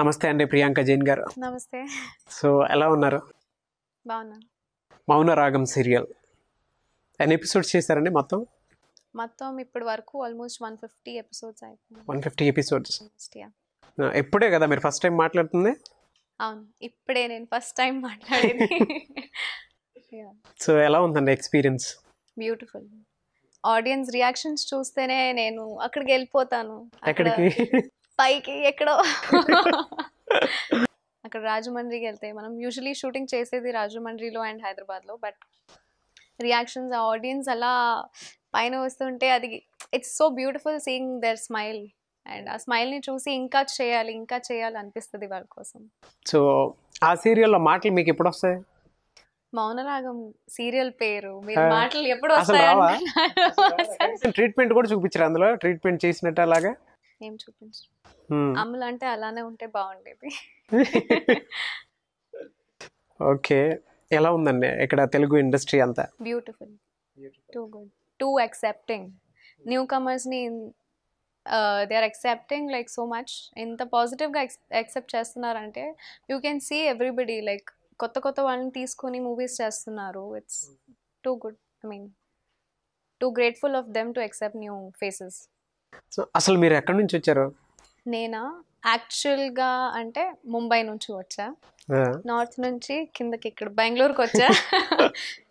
నమస్తే అండి ప్రియాంక జైన్ గారు నమస్తే సో ఎలా ఉన్నారు బాగున్నాను మౌన రాగం సీరియల్ ఎన్ని ఎపిసోడ్స్ చేశారండి మొత్తం మొత్తం ఇప్పటి వరకు ఆల్మోస్ట్ వన్ ఫిఫ్టీ ఎపిసోడ్స్ అయిపోయింది వన్ ఫిఫ్టీ ఎపిసోడ్స్ ఎప్పుడే కదా మీరు ఫస్ట్ టైం మాట్లాడుతుంది అవును ఇప్పుడే నేను ఫస్ట్ టైం మాట్లాడేది సో ఎలా ఉందండి ఎక్స్పీరియన్స్ బ్యూటిఫుల్ ఆడియన్స్ రియాక్షన్స్ చూస్తేనే నేను అక్కడికి వెళ్ళిపోతాను అక్కడికి పైకి ఎక్కడో అక్కడ రాజమండ్రికి వెళ్తే మనం యూజువలీ షూటింగ్ చేసేది రాజమండ్రిలో అండ్ హైదరాబాద్లో బట్ రియాక్షన్స్ ఆ ఆడియన్స్ అలా పైన వస్తుంటే అది it's so beautiful seeing their smile and ఆ స్మైల్ని చూసి ఇంకా చేయాలి ఇంకా చేయాలి అనిపిస్తుంది వాళ్ళ కోసం సో ఆ సీరియల్లో మాటలు మీకు ఎప్పుడు వస్తాయి మౌనరాగం సీరియల్ పేరు మీరు మాటలు ఎప్పుడు వస్తాయి ట్రీట్మెంట్ కూడా చూపించారు అందులో ట్రీట్మెంట్ చేసినట్టు అలాగా ఏం చూపించు అమ్ములు అంటే అలానే ఉంటే బాగుండేది ఓకే ఎలా ఉందండి ఇక్కడ తెలుగు ఇండస్ట్రీ అంతా beautiful too good too excepting new కమర్స్ని they are excepting like so much ఎంత పాజిటివ్గా యాక్సెప్ట్ చేస్తున్నారంటే you can see everybody like కొత్త కొత్త వాళ్ళని తీసుకొని మూవీస్ చేస్తున్నారు it's too good I mean too grateful of them to except new faces so అసలు మీరు ఎక్కడి నుంచి వచ్చారు నేనా యాక్చువల్గా అంటే ముంబై నుంచి వచ్చా నార్త్ నుంచి కిందకి ఇక్కడ బెంగళూరుకి వచ్చా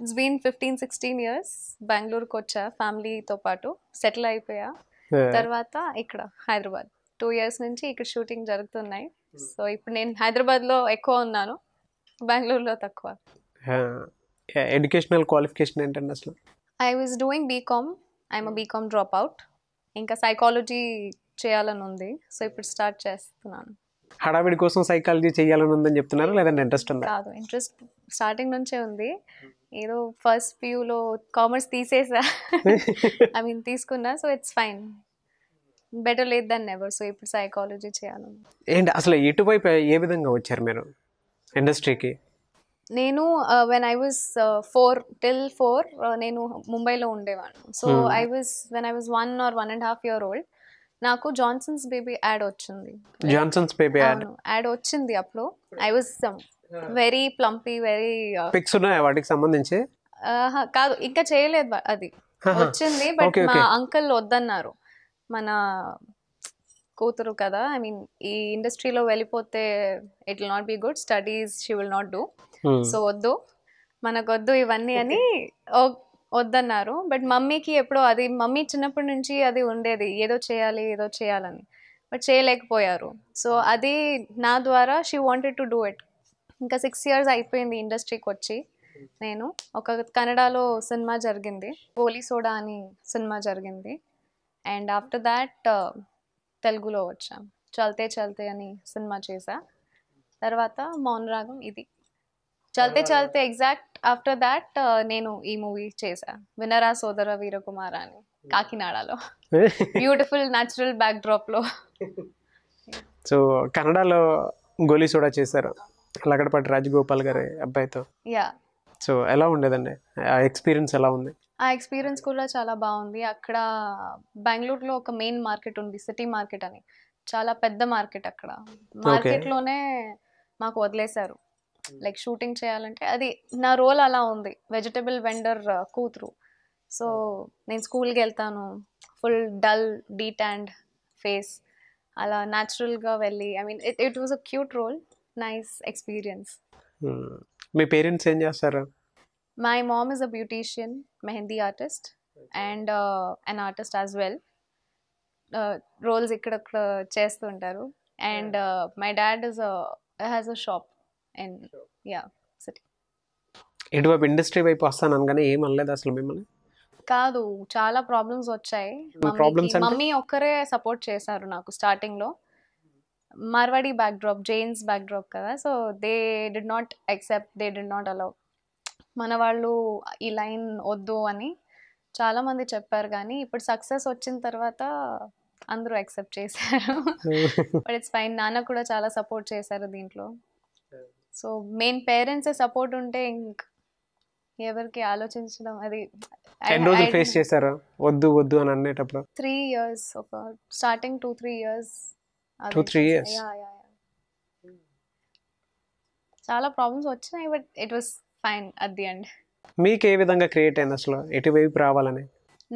it's been fifteen sixteen years బెంగళూరుకి వచ్చా ఫ్యామిలీతో పాటు సెటిల్ అయిపోయా తర్వాత ఇక్కడ హైదరాబాద్ టూ ఇయర్స్ నుంచి ఇక్కడ షూటింగ్ జరుగుతున్నాయి సో ఇప్పుడు నేను హైదరాబాద్లో ఎక్కువ ఉన్నాను బెంగళూరులో తక్కువ ఎడ్యుకేషనల్ క్వాలిఫికేషన్ ఏంటండి అసలు I was doing BCom I'm BCom drop out ఇంకా సైకాలజీ చేయాలని ఉంది సో ఇప్పుడు స్టార్ట్ చేస్తున్నాను హడావిడి కోసం సైకాలజీ చేయాలని ఉందని చెప్తున్నారు లేదంటే ఇంట్రెస్ట్ ఉంది కాదు ఇంట్రెస్ట్ స్టార్టింగ్ నుంచే ఉంది ఏదో ఫస్ట్ ప్యూలో కామర్స్ తీసేసా ఐ మీన్ తీసుకున్నా సో ఇట్స్ ఫైన్ బెటర్ లేదు దాన్ నెవర్ సో ఇప్పుడు సైకాలజీ చేయాలి ఏంటి అసలు ఎటువైపు ఏ విధంగా వచ్చారు మీరు ఇండస్ట్రీకి నేను when I was four till four నేను ముంబైలో ఉండేవాడు so I was when I was one or one and half year old నాకు జాన్సన్స్ బేబీ యాడ్ వచ్చింది జాన్సన్స్ బేబీ యాడ్ యాడ్ వచ్చింది అప్పుడు I was very plumpy very pics ఉన్నాయి వాటికి సంబంధించి కాదు ఇంకా చేయలేదు అది వచ్చింది బట్ మా అంకుల్ వద్దన్నారు మన కూతురు కదా ఐ మీన్ ఈ ఇండస్ట్రీలో వెళ్ళిపోతే it will not be good studies she will not do so వద్దు మనకు వద్దు ఇవన్నీ అని వద్దన్నారు బట్ మమ్మీకి ఎప్పుడో అది మమ్మీ చిన్నప్పటి నుంచి అది ఉండేది ఏదో చేయాలి ఏదో చేయాలని బట్ చేయలేకపోయారు సో అది నా ద్వారా she wanted to do it ఇంకా సిక్స్ ఇయర్స్ అయిపోయింది ఇండస్ట్రీకి వచ్చి నేను ఒక కన్నడలో సినిమా జరిగింది పోలీ సోడా అని సినిమా జరిగింది అండ్ ఆఫ్టర్ దాట్ తెలుగులో వచ్చా చల్తే చల్తే అని సినిమా చేసా తర్వాత మౌన రాగం ఇది Chalte Chalte exact after that నేను ఈ మూవీ చేసా వినరా సోదర వీరకుమార్ అని కాకినాడలో బ్యూటిఫుల్ న్యాచురల్ బ్యాక్ డ్రాప్ లో సో కన్నడలో గోలీ సోడా చేశారు లగడపాటి రాజగోపాల్ గారి అబ్బాయితో యా సో ఎలా ఉండేదండి ఆ ఎక్స్పీరియన్స్ ఎలా ఉంది ఆ ఎక్స్పీరియన్స్ కూడా చాలా బాగుంది అక్కడ బెంగళూరులో ఒక మెయిన్ మార్కెట్ ఉంది సిటీ మార్కెట్ అని చాలా పెద్ద మార్కెట్ అక్కడ మార్కెట్లోనే మాకు వదిలేశారు లైక్ షూటింగ్ చేయాలంటే అది నా రోల్ అలా ఉంది వెజిటబుల్ వెండర్ కూతురు సో నేను స్కూల్కి వెళ్తాను ఫుల్ డల్ డీట్ అండ్ ఫేస్ అలా న్యాచురల్గా వెళ్ళి I mean it it was a cute role nice experience మీ పేరెంట్స్ ఏం చేస్తారు my mom is a beautician mehndi artist and an artist as well roles ఇక్కడక్కడ చేస్తుంటారు and my dad is has a shop and yeah city ఇటువైపు industry వైపు వస్తాను అనగానే ఏం అనలేదు అసలు మిమ్మల్ని కాదు చాలా ప్రాబ్లమ్స్ వచ్చాయి మమ్మీ ఒక్కరే సపోర్ట్ చేశారు నాకు స్టార్టింగ్ లో మార్వాడి బ్యాక్డ్రాప్ జైన్స్ బ్యాక్డ్రాప్ కదా so they did not accept they did not allow మన వాళ్ళు ఈ లైన్ వద్దు అని చాలామంది చెప్పారు కానీ ఇప్పుడు సక్సెస్ వచ్చిన తర్వాత అందరూ యాక్సెప్ట్ చేశారు బట్ ఇట్స్ ఫైన్ నాన్న కూడా చాలా సపోర్ట్ చేశారు దీంట్లో సో మెయిన్ పేరెంట్స్ సపోర్ట్ ఉంటే ఇంక ఎవరికి ఆలోచించడం అది ఎన్ని రోజులు ఫేస్ చేశారా వద్దు వద్దు అని అనేటప్పుడు త్రీ ఇయర్స్ ఒక starting two three years two three years చాలా ప్రాబ్లమ్స్ వచ్చినాయి but it was fine at the end మీకు ఏ విధంగా క్రియేట్ అయింది అసలు ఎటువైపు రావాలని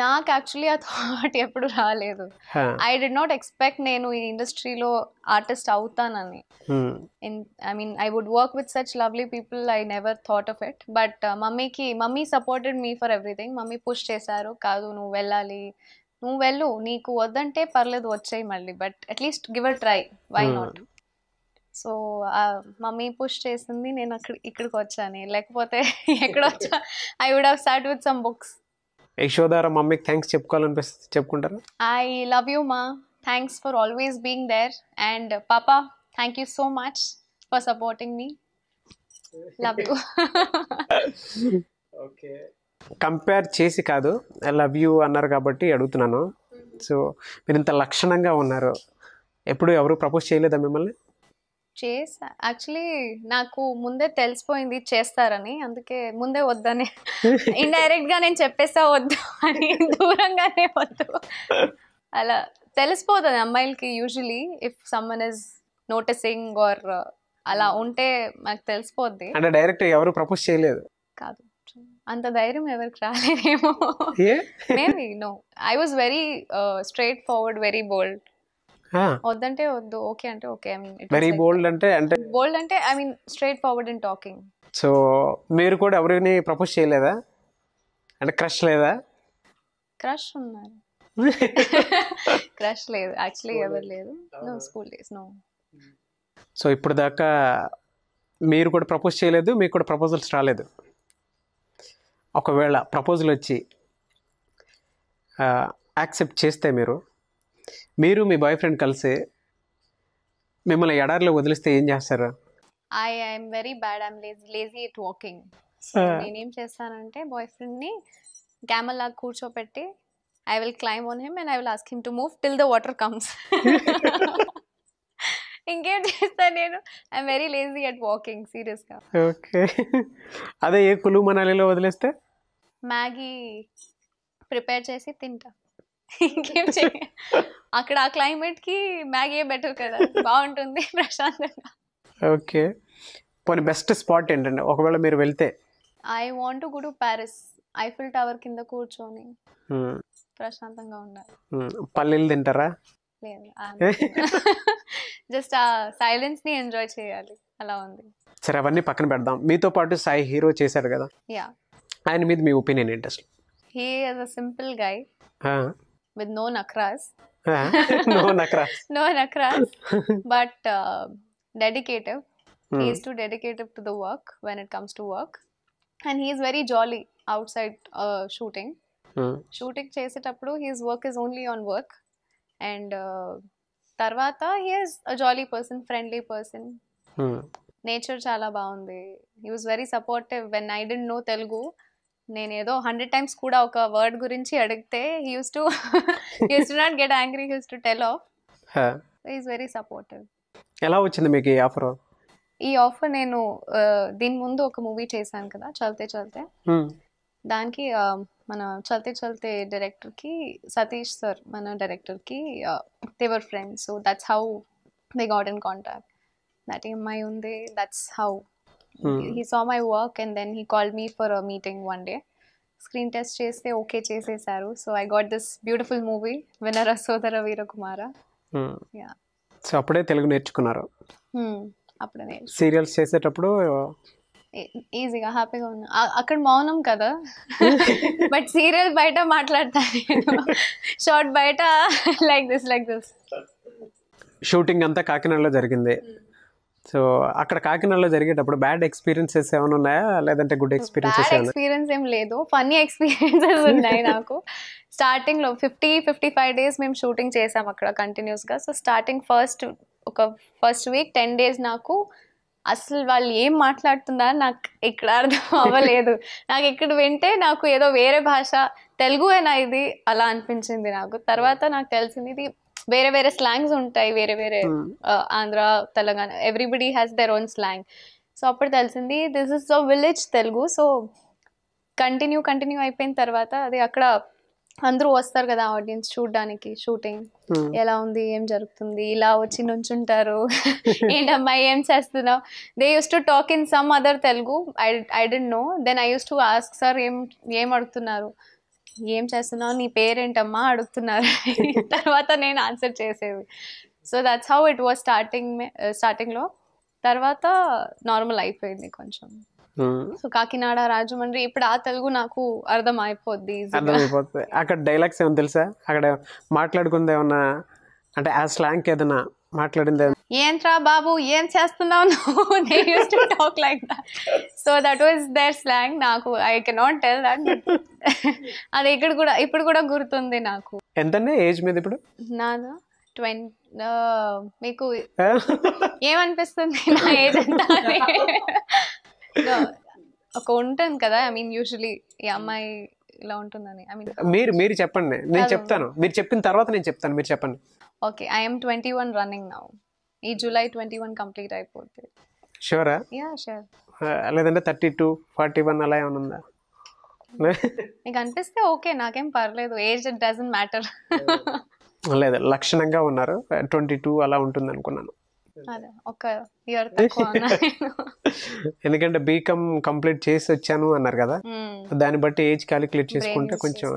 నాకు యాక్చువల్లీ ఆ థాట్ ఎప్పుడు రాలేదు ఐ డి నాట్ ఎక్స్పెక్ట్ నేను ఈ ఇండస్ట్రీలో ఆర్టిస్ట్ అవుతానని I mean I would work with such lovely people I never thought of it but మమ్మీకి mummy supported me for everything mummy push చేశారు కాదు నువ్వు వెళ్ళాలి నువ్వు వెళ్ళు నీకు వద్దంటే పర్లేదు వచ్చాయి మళ్ళీ but at least give a try why not so mummy push చేసింది నేను అక్కడ ఇక్కడికి వచ్చాను లేకపోతే ఎక్కడ వచ్చా I would have start with some books యశోదార మమ్మీకి థ్యాంక్స్ చెప్పుకోవాలనిపిస్తుంది చెప్పుకుంటారు I love you ma thanks for always being there and papa thank you so much for supporting me love you okay compare చేసి కాదు ఐ లవ్ యూ అన్నారు కాబట్టి అడుగుతున్నాను so మీరు ఇంత లక్షణంగా ఉన్నారు ఎప్పుడు ఎవరు ప్రపోజ్ చేయలేదా మిమ్మల్ని చేసా యాక్చువల్లీ నాకు ముందే తెలిసిపోయింది చేస్తారని అందుకే ముందే వద్దని ఇండైరెక్ట్ గా నేను చెప్పేస్తా వద్దు అని దూరంగానే వద్దు అలా తెలిసిపోతుంది అమ్మాయిలకి usually if someone is noticing or అలా hmm. ఉంటే నాకు తెలిసిపోద్ది అంటే డైరెక్ట్ ఎవరు ప్రపోజ్ చేయలేదు కాదు అంత ధైర్యం ఎవరికి రాలేదేమో maybe no I was very straightforward very bold వద్దంటే వద్దు ఓకే అంటే ఓకే వెరీ బోల్డ్ అంటే అంటే బోల్డ్ అంటే I mean straightforward in talking so మీరు కూడా ఎవరిని ప్రపోజ్ చేయలేదా అంటే క్రష్ లేదా క్రష్ ఉన్నారు క్రష్ లేదు యాక్చువల్లీ ఎవరు లేదు no school days no so ఇప్పుడు దాకా మీరు కూడా ప్రపోజ్ చేయలేదు మీకు కూడా ప్రపోజల్స్ రాలేదు ఒకవేళ ప్రపోజల్ వచ్చి యాక్సెప్ట్ చేస్తే మీరు మీరు మీ బాయ్ ఫ్రెండ్ కలిసి మిమ్మల్ని ఎడారిలో వదిలిస్తే ఏం చేస్తారు I I'm very bad I'm lazy lazy it walking so నేనేం చేస్తానంటే బాయ్ ఫ్రెండ్ని క్యామల్ లాగా కూర్చోపెట్టి I will climb on him and I will ask him to move till the water comes ఇంకేం చేస్తాను నేను I'm very lazy at walking సీరియస్గా ఓకే అదే ఏ కులు మనాలిలో వదిలేస్తే మ్యాగీ ప్రిపేర్ చేసి తింటా ఇంకేం చేయ అక్కడ ఆ క్లైమేట్ కి మ్యాగీ బెటర్ కదా బాగుంటుంది ప్రశాంతంగా ఓకే పోని బెస్ట్ స్పాట్ ఏంటండి ఒకవేళ మీరు వెళ్తే I want to go to Paris Eiffel tower కింద కూర్చొని ప్రశాంతంగా ఉండాలి పల్లెలు తింటారా లేదు జస్ట్ ఆ సైలెన్స్ ని ఎంజాయ్ చేయాలి అలా ఉంది సరే అవన్నీ పక్కన పెడదాం మీతో పాటు సాయి హీరో చేశారు కదా యా ఆయన మీద మీ ఒపీనియన్ ఏంటి అసలు he is a simple guy with no nakras. no nakras. no nakras, but uh, dedicated. Mm. He is too dedicated to the work when it comes to work, and he is very jolly outside uh, shooting. Mm. Shooting chase it up. His work is only on work, and uh, Tarvata he is a jolly person, friendly person. Mm. Nature చాలా బాగుంది he was very supportive when I didn't know Telugu నేనేదో hundred times కూడా ఒక word గురించి అడిగితే use to use to not get angry use to tell off is very supportive ఎలా వచ్చింది మీకు ఈ ఆఫర్ ఈ ఆఫర్ నేను దీని ముందు ఒక మూవీ చేశాను కదా చల్తే చల్తే దానికి మన చల్తే చల్తే డైరెక్టర్కి సతీష్ సార్ మన డైరెక్టర్కి దేవర్ friends so that's how they got in contact that అమ్మాయి ఉంది that's how he saw my work and then he call me for a meeting one day screen test చేస్తే ఓకే చేసేసారు so I got this beautiful movie Vinara Sodara Veerakumar so అప్పుడే తెలుగు నేర్చుకున్నారు hmm. అప్పుడే serials చేసేటప్పుడు ఈజీగా e, హ్యాపీగా ఉన్నా అక్కడ మౌనం కదా బట్ సీరియల్ బయట మాట్లాడతాను షార్ట్ బయట like this like this shooting అంతా కాకినాడలో జరిగింది hmm. సో అక్కడ కాకినాడలో జరిగేటప్పుడు బ్యాడ్ ఎక్స్పీరియన్సెస్ ఏమైనా ఉన్నాయా లేదంటే గుడ్ ఎక్స్పీరియన్సెస్ ఎక్స్పీరియన్స్ ఏం లేదు ఫన్నీ ఎక్స్పీరియన్సెస్ ఉన్నాయి నాకు స్టార్టింగ్ లో ఫిఫ్టీ ఫిఫ్టీ ఫైవ్ డేస్ మేము షూటింగ్ చేసాం అక్కడ కంటిన్యూస్ గా సో స్టార్టింగ్ ఫస్ట్ ఒక ఫస్ట్ వీక్ టెన్ డేస్ నాకు అసలు వాళ్ళు ఏం మాట్లాడుతున్నారో నాకు ఇక్కడ అర్థం అవ్వలేదు నాకు ఇక్కడ వింటే నాకు ఏదో వేరే భాష తెలుగు అయినా ఇది అలా అనిపించింది నాకు తర్వాత నాకు తెలిసింది ఇది వేరే వేరే స్లాంగ్స్ ఉంటాయి వేరే వేరే hmm. Andhra Telangana everybody has their own slang so అప్పుడు తెలిసింది this is the village Telugu so continue continue అయిపోయిన తర్వాత అది అక్కడ అందరూ వస్తారు కదా ఆడియన్స్ చూడడానికి షూటింగ్ ఎలా ఉంది ఏం జరుగుతుంది ఇలా వచ్చి నుంచుంటారు ఏంటమ్మా ఏం చేస్తున్నావు they use to talk in some other Telugu I I didn't know then I use to ask sir ఏం ఏం అడుగుతున్నారు ఏం చేస్తున్నావు నీ పేరేంటమ్మా అడుగుతున్నారు తర్వాత నేను ఆన్సర్ చేసేది so that's how it was starting స్టార్టింగ్లో తర్వాత నార్మల్ అయిపోయింది కొంచెం సో కాకినాడ రాజమండ్రి ఇప్పుడు ఆ తెలుగు నాకు అర్థం అయిపోద్ది అక్కడ డైలాగ్స్ ఏమైనా తెలుసా అక్కడ మాట్లాడుకుంది ఏమన్నా అంటే ఆ స్లాంగ్ ఏదైనా మాట్లాడింది రా బాబు ఏం చేస్తున్నావు నువ్వు talk like so that was their slang నాకు ఐ నాట్ టెల్ దట్ అది ఇక్కడ కూడా ఇప్పుడు కూడా గుర్తుంది నాకు ఎంతండి ఏజ్ మీద ఇప్పుడు నాదా ట్వంటీ మీకు ఏమనిపిస్తుంది నా ఏజ్ ఎంత ఒక ఉంటుంది కదా ఐ మీన్ యూజువలీ ఈ అమ్మాయి ఇలా ఉంటుందని ఐ మీన్ మీరు మీరు చెప్పండి నేను చెప్తాను మీరు చెప్పిన తర్వాత నేను చెప్తాను మీరు చెప్పండి okay I'm twenty one running now ఈ జూలై ట్వంటీ వన్ కంప్లీట్ అయిపోతుంది షూరా యా షూర్ లేదంటే థర్టీ టూ ఫార్టీ వన్ అలా ఏమైనా ఉందా నీకు అనిపిస్తే ఓకే నాకేం పర్లేదు ఏజ్ డజన్ మ్యాటర్ లేదు లక్షణంగా ఉన్నారు ట్వంటీ టూ అలా ఉంటుంది అనుకున్నాను ఒక ఇయర్ ఎందుకంటే బీకామ్ కంప్లీట్ చేసి వచ్చాను అన్నారు కదా దాన్ని బట్టి ఏజ్ క్యాలిక్యులేట్ చేసుకుంటే కొంచెం